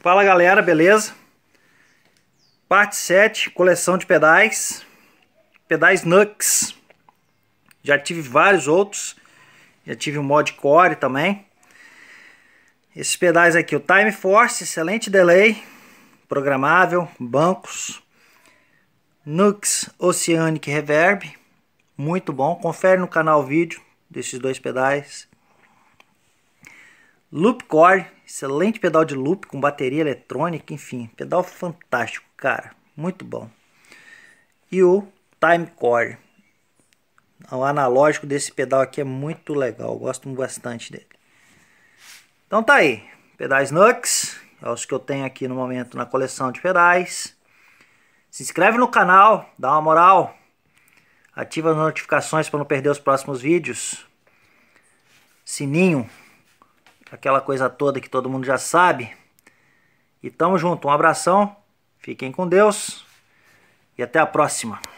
Fala galera, beleza? Parte 7, coleção de pedais, pedais Nux. Já tive vários outros, já tive um mod core também. Esses pedais aqui, o Time Force, excelente delay, programável, bancos, Nux Oceanic Reverb, muito bom. Confere no canal o vídeo desses dois pedais. Loop Core, excelente pedal de loop com bateria eletrônica, enfim, pedal fantástico, cara, muito bom. E o Time Core, o analógico desse pedal aqui é muito legal, gosto bastante dele. Então tá aí, pedais Nux, é os que eu tenho aqui no momento na coleção de pedais. Se inscreve no canal, dá uma moral, ativa as notificações para não perder os próximos vídeos. Sininho aquela coisa toda que todo mundo já sabe. E tamo junto, um abração, fiquem com Deus e até a próxima.